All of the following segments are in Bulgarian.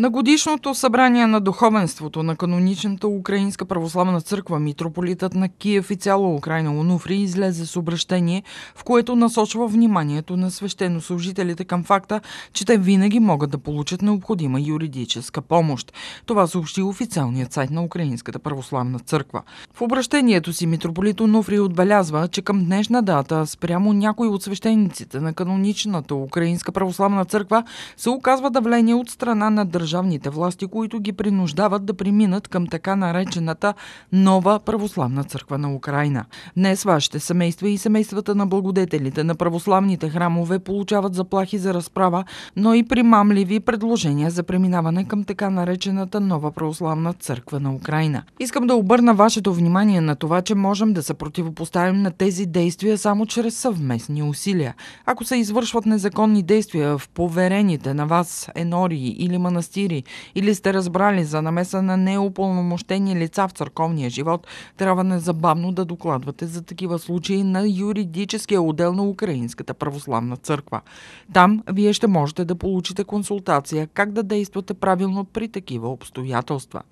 На годишното събрание на духовенството на каноничната Украинска православна църква митрополитът на Киев и цяла Украина Онуфри излезе с обращение, в което насочва вниманието на свещенослужителите към факта, че те винаги могат да получат необходима юридическа помощ. Това съобщи официалният сайт на Украинската православна църква. В обращението си митрополит Онуфри отбелязва, че към днешна дата спрямо някои от свещениците на каноничната Украинска православна църква се оказва давление от страна на държавата държавните власти, които ги принуждават да преминат към така наречената нова православна църква на Украина. Днес вашите семейства и семействата на благодетелите на православните храмове получават заплахи за разправа, но и примамливи предложения за преминаване към така наречената нова православна църква на Украина. Искам да обърна вашето внимание на това, че можем да се противопоставим на тези действия само чрез съвместни усилия. Ако се извършват незаконни действия в поверените на вас енории или манастири, сири или сте разбрали за намеса на неупълномощени лица в църковния живот, трябва незабавно да докладвате за такива случаи на юридическия отдел на Украинската православна църква. Там вие ще можете да получите консултация как да действате правилно при такива обстоятелства.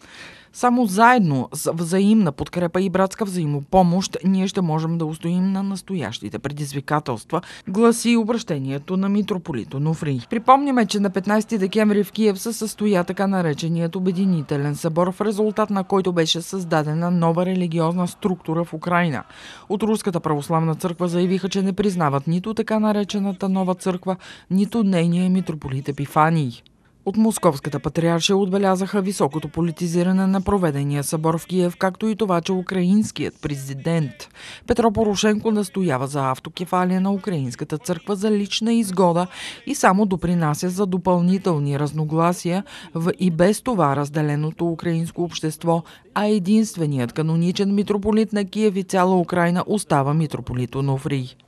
Само заедно с взаимна подкрепа и братска взаимопомощ ние ще можем да устоим на настоящите предизвикателства, гласи обращението на митрополит Онуфрий. Припомняме, че на 15 декември в Киев са състоя така нареченият Обединителен събор, в резултат на който беше създадена нова религиозна структура в Украина. От Руската православна църква заявиха, че не признават нито така наречената нова църква, нито нейния митрополит Епифаний. От Московската патриарша отбелязаха високото политизиране на проведения събор в Киев, както и това, че украинският президент Петро Порошенко настоява за автокефалия на Украинската църква за лична изгода и само допринася за допълнителни разногласия в и без това разделеното украинско общество, а единственият каноничен митрополит на Киев и цяла Украина остава митрополит Онофрий.